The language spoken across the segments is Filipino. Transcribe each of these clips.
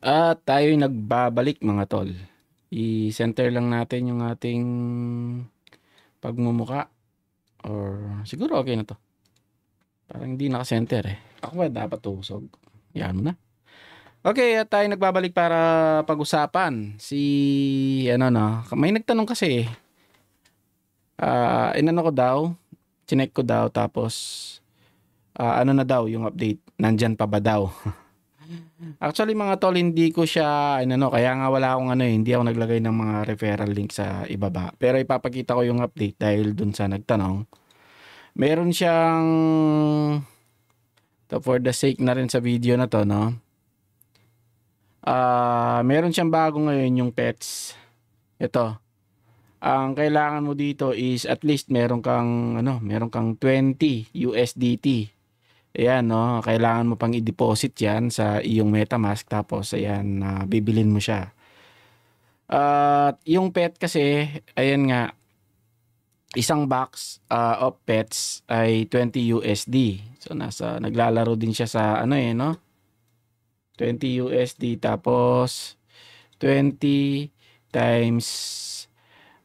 At ah, tayo'y nagbabalik mga tol. I-center lang natin yung ating pagmumuka. Or siguro okay na to. Parang hindi naka-center eh. Ako ba dapat tusog? Yan na. Okay, at tayo nagbabalik para pag-usapan. Si ano no, may nagtanong kasi Ah, uh, inano ko daw, chinek ko daw tapos uh, ano na daw yung update, nandyan pa ba daw? Actually mga tol, hindi ko siya, ano, kaya nga wala akong ano, eh, hindi ako naglagay ng mga referral link sa ibaba. Pero ipapakita ko yung update dahil dun sa nagtanong. Meron siyang, to for the sake na rin sa video na to, no? Uh, meron siyang bago ngayon yung pets. Ito. Ang kailangan mo dito is at least meron kang ano, meron kang 20 USDT Ayan, no? Kailangan mo pang i-deposit yan sa iyong MetaMask. Tapos, ayan, uh, bibilin mo siya. At uh, yung pet kasi, ayan nga, isang box uh, of pets ay 20 USD. So, nasa, naglalaro din siya sa ano eh, no? 20 USD. Tapos, 20 times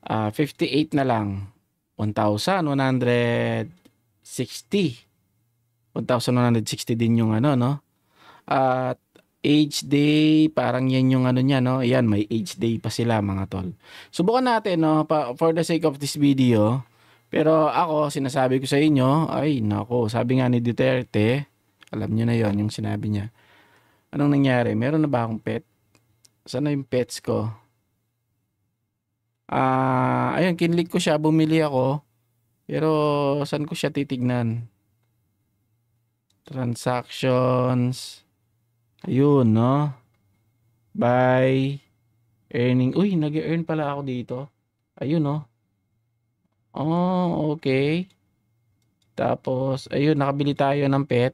uh, ah, 58 na lang. 1,160. 1,160 din yung ano, no? At age day, parang yan yung ano niya, no? Ayan, may age day pa sila, mga tol. Subukan natin, no? Pa, for the sake of this video. Pero ako, sinasabi ko sa inyo, ay, nako, sabi nga ni Duterte, alam niyo na yon yung sinabi niya. Anong nangyari? Meron na ba akong pet? Saan yung pets ko? Ah, uh, ayun, kinlik ko siya, bumili ako. Pero saan ko siya titignan? transactions, ayun, no? By earning. Uy, nag-earn pala ako dito. Ayun, no? Oh, okay. Tapos, ayun, nakabili tayo ng pet.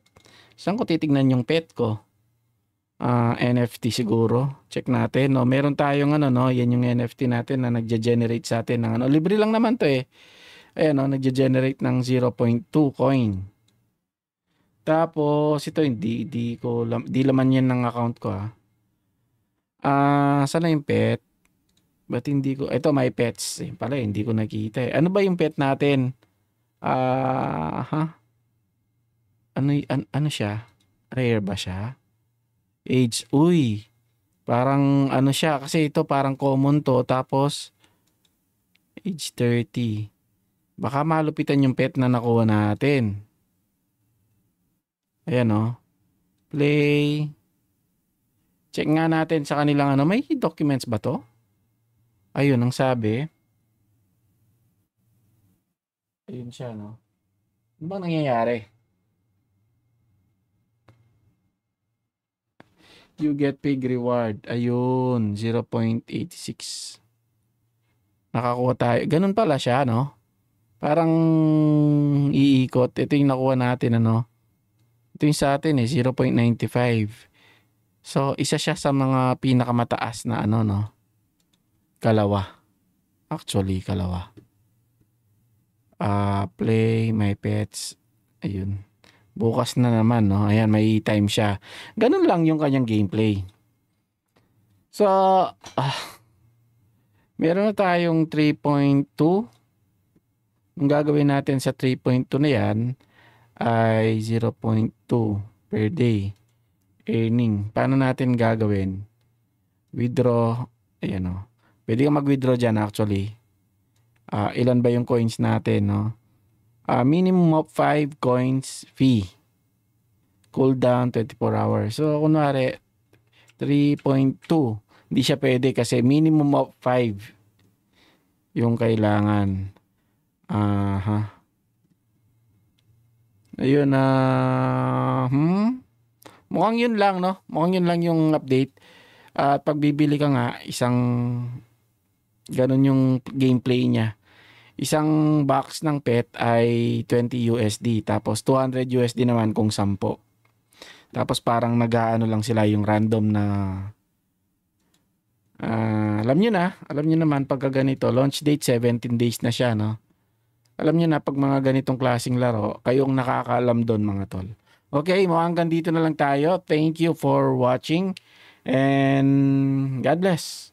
Saan ko titignan yung pet ko? Uh, ah, NFT siguro. Check natin, no? Meron tayong ano, no? Yan yung NFT natin na nagje generate sa atin ng ano. Libre lang naman to, eh. Ayan, no? Nagja-generate ng 0.2 coin. Tapos ito hindi di ko di laman 'yan ng account ko ah. Ah, uh, sana yung pet. Ba't hindi ko ito my pets. Eh, pala hindi ko nakita. Eh. Ano ba yung pet natin? Ah, uh, ha? Ano an, ano siya? Rare ba siya? Age. Uy. Parang ano siya kasi ito parang common to tapos age 30. Baka malupitan yung pet na nakuha natin. Ayan o. Oh. Play. Check nga natin sa kanilang ano. May documents ba to? Ayun, ang sabi. Ayun siya, no? Ano bang nangyayari? You get pig reward. Ayun, 0.86. Nakakuha tayo. Ganun pala siya, no? Parang iikot. Ito yung nakuha natin, ano? Ito yung sa atin eh, 0.95. So, isa siya sa mga pinakamataas na ano, no? Kalawa. Actually, kalawa. Uh, play, my pets. Ayun. Bukas na naman, no? Ayan, may time siya. Ganun lang yung kanyang gameplay. So, ah, meron na tayong 3.2. Ang gagawin natin sa 3.2 na yan, ay 0.2 per day earning. Paano natin gagawin? Withdraw, ayan o. Oh. Pwede kang mag-withdraw dyan actually. Uh, ilan ba yung coins natin, no? Uh, minimum of 5 coins fee. Cool down 24 hours. So, kunwari, 3.2. Hindi siya pwede kasi minimum of 5 yung kailangan. Aha. Uh, huh? Ayun na uh, hmm? Mukhang yun lang no. Mukhang yun lang yung update. At uh, pagbibili ka nga isang ganun yung gameplay niya. Isang box ng pet ay 20 USD tapos 200 USD naman kung 10. Tapos parang nag-aano lang sila yung random na uh, alam niyo na, alam niyo naman pagka ganito, launch date 17 days na siya no. Alam niyo na pag mga ganitong klasing laro, kayong nakakaalam doon mga tol. Okay, mo hanggang dito na lang tayo. Thank you for watching and God bless.